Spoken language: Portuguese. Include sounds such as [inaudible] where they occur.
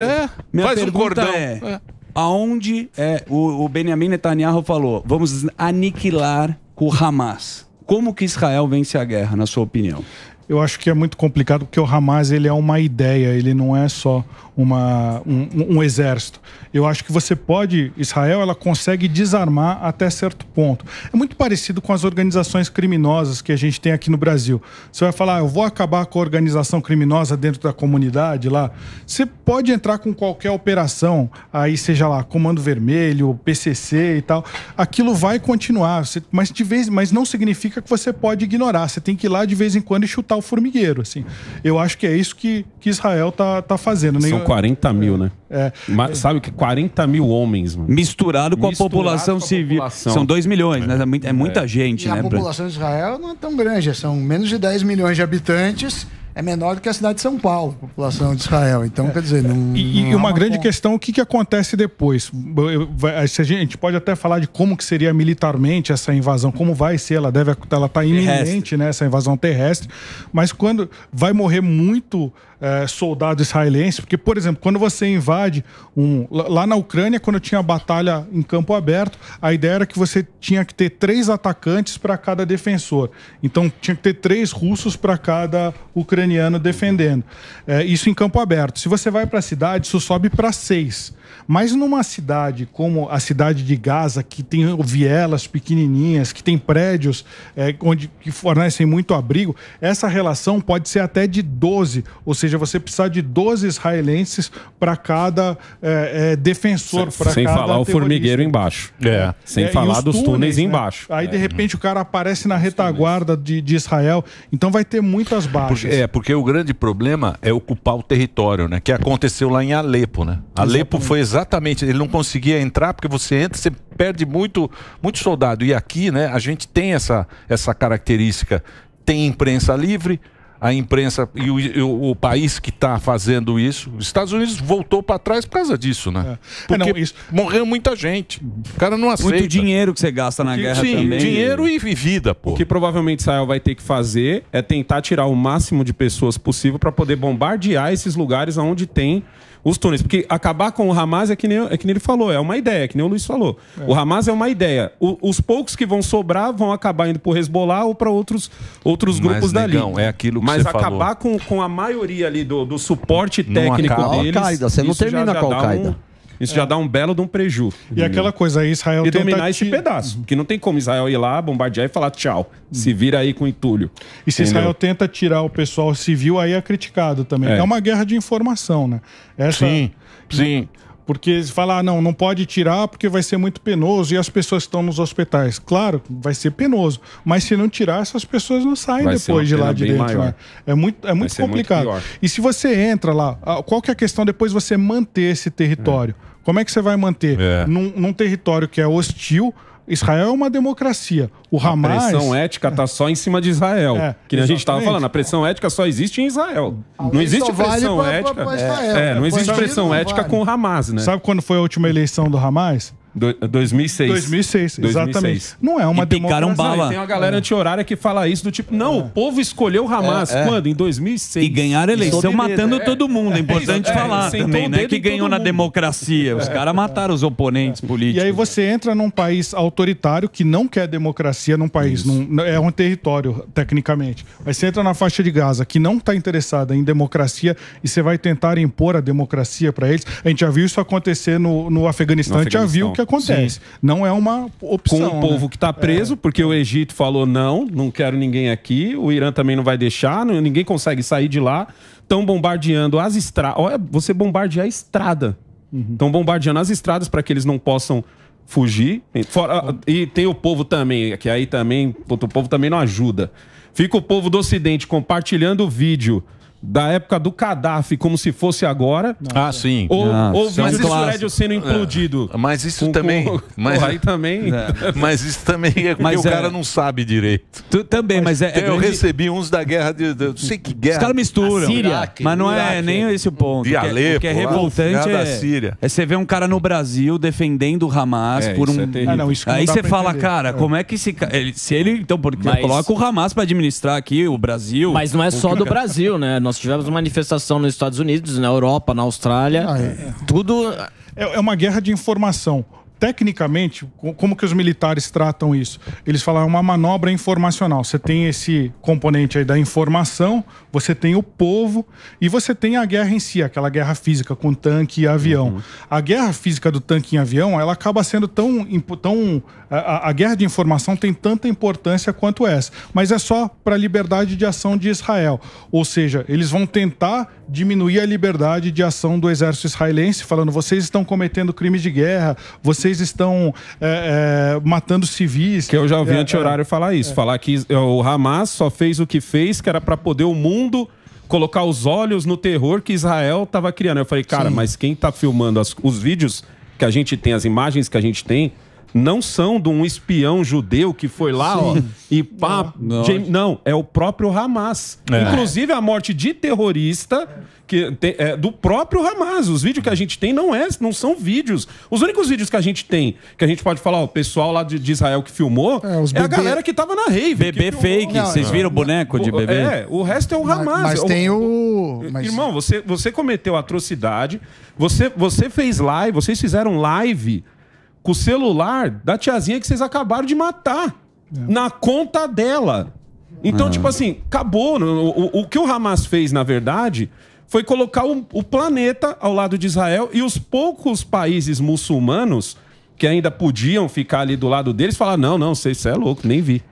É, Minha faz um pergunta cordão. É, é. Aonde é, o, o Benjamin Netanyahu falou, vamos aniquilar o Hamas. Como que Israel vence a guerra, na sua opinião? Eu acho que é muito complicado porque o Hamas ele é uma ideia, ele não é só uma, um, um, exército. Eu acho que você pode, Israel, ela consegue desarmar até certo ponto. É muito parecido com as organizações criminosas que a gente tem aqui no Brasil. Você vai falar, ah, eu vou acabar com a organização criminosa dentro da comunidade lá. Você pode entrar com qualquer operação, aí seja lá Comando Vermelho, PCC e tal. Aquilo vai continuar, mas de vez, mas não significa que você pode ignorar. Você tem que ir lá de vez em quando e chutar o formigueiro, assim. Eu acho que é isso que, que Israel tá, tá fazendo. Né? São 40 mil, né? É. Mas, sabe que 40 mil homens, mano. Misturado com Misturado a população com a civil. População. São 2 milhões, né? É, é muita é. gente, e né? A população de Israel não é tão grande, são menos de 10 milhões de habitantes é menor do que a cidade de São Paulo, a população de Israel. Então, quer dizer, não. E, não e é uma, uma grande conta. questão, o que, que acontece depois? a gente pode até falar de como que seria militarmente essa invasão, como vai ser, ela deve, ela tá está iminente, né? Essa invasão terrestre. Mas quando vai morrer muito é, soldado israelense. Porque, por exemplo, quando você invade um. Lá na Ucrânia, quando tinha batalha em campo aberto, a ideia era que você tinha que ter três atacantes para cada defensor. Então, tinha que ter três russos para cada ucraniano defendendo. É, isso em campo aberto. Se você vai para a cidade, isso sobe para seis. Mas numa cidade como a cidade de Gaza, que tem vielas pequenininhas, que tem prédios é, onde, que fornecem muito abrigo, essa relação pode ser até de 12, ou seja, você precisa de 12 israelenses para cada é, é, defensor, cada Sem falar terrorista. o formigueiro embaixo. É. é. Sem é, falar dos túneis, túneis né? embaixo. Aí, de é. repente, o cara aparece na retaguarda de, de Israel, então vai ter muitas baixas. Porque, é, porque o grande problema é ocupar o território, né? Que aconteceu lá em Alepo, né? Alepo Exatamente. foi foi exatamente, ele não conseguia entrar, porque você entra, você perde muito, muito soldado. E aqui, né, a gente tem essa, essa característica. Tem imprensa livre, a imprensa e o, e o, país que está fazendo isso. Os Estados Unidos voltou para trás por causa disso, né? É. é. Porque não, isso... morreu muita gente. O cara não aceita. Muito dinheiro que você gasta na que, guerra sim, também. dinheiro e vida, pô. O que provavelmente Israel vai ter que fazer é tentar tirar o máximo de pessoas possível para poder bombardear esses lugares onde tem os túneis. Porque acabar com o Hamas é que nem, é que nem ele falou, é uma ideia, é que nem o Luiz falou. É. O Hamas é uma ideia. O, os poucos que vão sobrar vão acabar indo para o Hezbollah ou para outros, outros grupos Mas, dali. Não, é aquilo que mas acabar falou. com, com a maioria ali do, do suporte técnico acaba, deles. você não termina já, já com Al-Qaeda. Isso é. já dá um belo de um preju. E aquela coisa aí, Israel E dominar tentativa... esse pedaço. Uhum. Porque não tem como Israel ir lá, bombardear e falar tchau. Uhum. Se vira aí com entulho. E se Entendeu? Israel tenta tirar o pessoal civil, aí é criticado também. É, é uma guerra de informação, né? Essa... Sim, né? sim. Porque falar, ah, não, não pode tirar porque vai ser muito penoso e as pessoas estão nos hospitais. Claro, vai ser penoso, mas se não tirar, essas pessoas não saem vai depois de lá de dentro. Né? É muito, é muito complicado. Muito e se você entra lá, ah, qual que é a questão depois você manter esse território? É. Como é que você vai manter? É. Num, num território que é hostil, Israel é uma democracia. O Hamas. A pressão ética está é. só em cima de Israel. É, que a gente estava falando, a pressão ética só existe em Israel. não existe pressão vale ética. Pra, pra, pra é, não é, existe pressão não ética vale. com o Hamas, né? Sabe quando foi a última eleição do Hamas? Do, 2006. 2006, exatamente. 2006. Não é uma e picaram democracia. bala. Tem uma galera é. anti-horária que fala isso do tipo, não, é. o povo escolheu o Hamas é, é. quando? Em 2006. E ganharam eleição é matando é. todo mundo. É importante falar também, né? Que ganhou na democracia. Os caras mataram os oponentes políticos. E aí você entra num país autoritário que não quer democracia num país, num, é um território, tecnicamente. Mas você entra na faixa de Gaza que não está interessada em democracia e você vai tentar impor a democracia para eles. A gente já viu isso acontecer no, no Afeganistão. No Afeganistão. A gente já viu que acontece. Sim. Não é uma opção. Com o povo né? que está preso, é. porque o Egito falou não, não quero ninguém aqui, o Irã também não vai deixar, ninguém consegue sair de lá. Estão uhum. bombardeando as estradas. Olha, você bombardear a estrada. Estão uhum. bombardeando as estradas para que eles não possam fugir. Fora, e tem o povo também, que aí também, o povo também não ajuda. Fica o povo do Ocidente compartilhando o vídeo da época do Gaddafi como se fosse agora. Ah, sim. Ou, ah, ou é sim. prédio sendo é. implodido. Mas isso com, também. Com, [laughs] mas aí também. É. Mas isso também é porque mas o é... cara não sabe direito. Tu, também, mas, mas é, é Eu grande... recebi uns da guerra de. eu não sei que guerra. Os caras misturam. Síria. Iraque, mas não é Iraque, é nem esse o ponto. De Alepo, o que é revoltante é, Síria. é você ver um cara no Brasil defendendo o Hamas por um. Ah, não, aí você fala, cara, como é que esse cara. Se ele. Então, porque coloca o Hamas para administrar aqui o Brasil. Mas não é só do Brasil, né? [laughs] Nós tivemos manifestação nos Estados Unidos, na Europa, na Austrália. Ah, é. Tudo. É, é uma guerra de informação tecnicamente, como que os militares tratam isso? Eles falam, é uma manobra informacional. Você tem esse componente aí da informação, você tem o povo e você tem a guerra em si, aquela guerra física com tanque e avião. Uhum. A guerra física do tanque em avião, ela acaba sendo tão... tão a, a guerra de informação tem tanta importância quanto essa. Mas é só para a liberdade de ação de Israel. Ou seja, eles vão tentar diminuir a liberdade de ação do exército israelense, falando, vocês estão cometendo crimes de guerra, vocês vocês estão é, é, matando civis. Que eu já ouvi é, anti-horário é. falar isso. É. Falar que é, o Hamas só fez o que fez, que era para poder o mundo colocar os olhos no terror que Israel estava criando. Eu falei, cara, Sim. mas quem está filmando as, os vídeos que a gente tem, as imagens que a gente tem, não são de um espião judeu que foi lá ó, e pá. Não. não, é o próprio Hamas. É. Inclusive a morte de terrorista que tem, é, do próprio Hamas. Os vídeos que a gente tem não, é, não são vídeos. Os únicos vídeos que a gente tem, que a gente pode falar, ó, o pessoal lá de, de Israel que filmou, é, bebê... é, a galera que tava na rave. Bebê fake, vocês é. viram o boneco de bebê? É, o resto é o Hamas. Mas, mas é tem o. Mas... Irmão, você, você cometeu atrocidade, você, você fez live, vocês fizeram live com o celular da tiazinha que vocês acabaram de matar. É. Na conta dela. Então, tipo assim, acabou. Né? O, o, o, que o Hamas fez, na verdade, foi colocar o, o planeta ao lado de Israel e os poucos países muçulmanos que ainda podiam ficar ali do lado deles falar: não, não, você é louco, nem vi.